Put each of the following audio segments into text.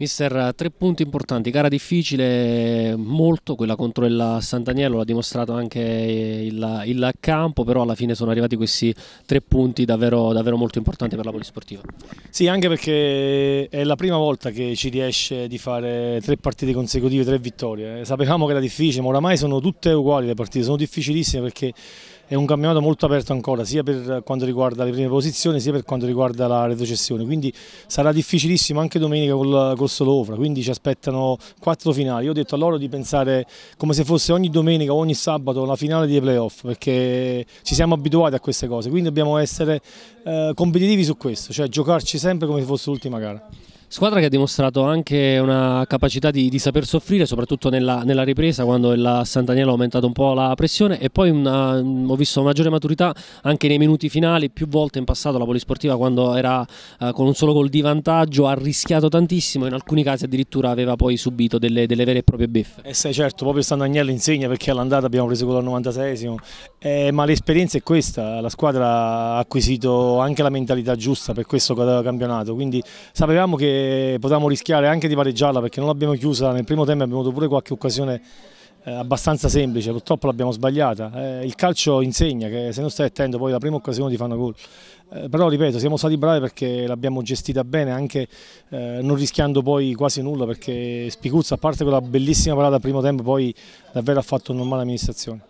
Mister, eh, tre punti importanti, gara difficile molto, quella contro il Sant'Agnello l'ha dimostrato anche il, il, campo, però alla fine sono arrivati questi tre punti davvero, davvero, molto importanti per la Polisportiva. Sì, anche perché è la prima volta che ci riesce di fare tre partite consecutive, tre vittorie. Eh, sapevamo che era difficile, ma oramai sono tutte uguali le partite, sono difficilissime perché è un campionato molto aperto ancora, sia per quanto riguarda le prime posizioni, sia per quanto riguarda la retrocessione, quindi sarà difficilissimo anche domenica col, col Solovra, quindi ci aspettano quattro finali. Io ho detto a loro di pensare come se fosse ogni domenica o ogni sabato la finale dei playoff, perché ci siamo abituati a queste cose, quindi dobbiamo essere eh, competitivi su questo, cioè giocarci sempre come se fosse l'ultima gara. Squadra che ha dimostrato anche una capacità di, di saper soffrire, soprattutto nella, nella ripresa, quando la Sant'Anielo ha aumentato un po' la pressione e poi una, ho visto maggiore maturità anche nei minuti finali, più volte in passato la Polisportiva quando era eh, con un solo gol di vantaggio ha rischiato tantissimo, in alcuni casi addirittura aveva poi subito delle, delle vere e proprie beffe. Eh sì, certo, proprio Sant'Agnello insegna perché all'andata abbiamo preso quello al 96 eh, ma l'esperienza è questa, la squadra ha acquisito anche la mentalità giusta per questo campionato, quindi sapevamo che potevamo rischiare anche di pareggiarla perché non l'abbiamo chiusa nel primo tempo abbiamo avuto pure qualche occasione eh, abbastanza semplice, purtroppo l'abbiamo sbagliata. Eh, il calcio insegna che se non stai attento poi la prima occasione ti fanno gol. Eh, però ripeto, siamo stati bravi perché l'abbiamo gestita bene, anche eh, non rischiando poi quasi nulla perché Spicuzza, a parte quella bellissima parata al primo tempo, poi davvero ha fatto una normale amministrazione.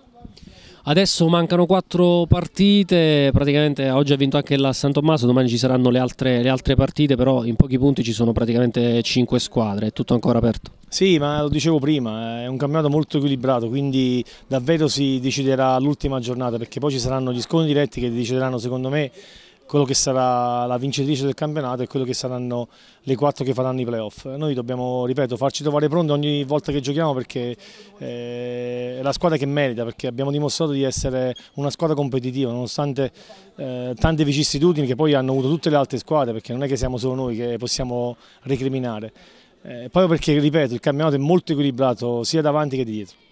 Adesso mancano quattro partite, praticamente oggi ha vinto anche la San Tommaso, domani ci saranno le altre, le altre, partite, però in pochi punti ci sono praticamente cinque squadre, è tutto ancora aperto. Sì, ma lo dicevo prima, eh, è un campionato molto equilibrato, quindi davvero si deciderà l'ultima giornata, perché poi ci saranno gli scontri diretti che decideranno secondo me quello che sarà la vincitrice del campionato e quello che saranno le quattro che faranno i playoff. Noi dobbiamo, ripeto, farci trovare pronti ogni volta che giochiamo perché eh, è la squadra che merita, perché abbiamo dimostrato di essere una squadra competitiva nonostante eh, tante vicissitudini che poi hanno avuto tutte le altre squadre, perché non è che siamo solo noi che possiamo recriminare. Eh, proprio perché, ripeto, il campionato è molto equilibrato sia davanti che dietro.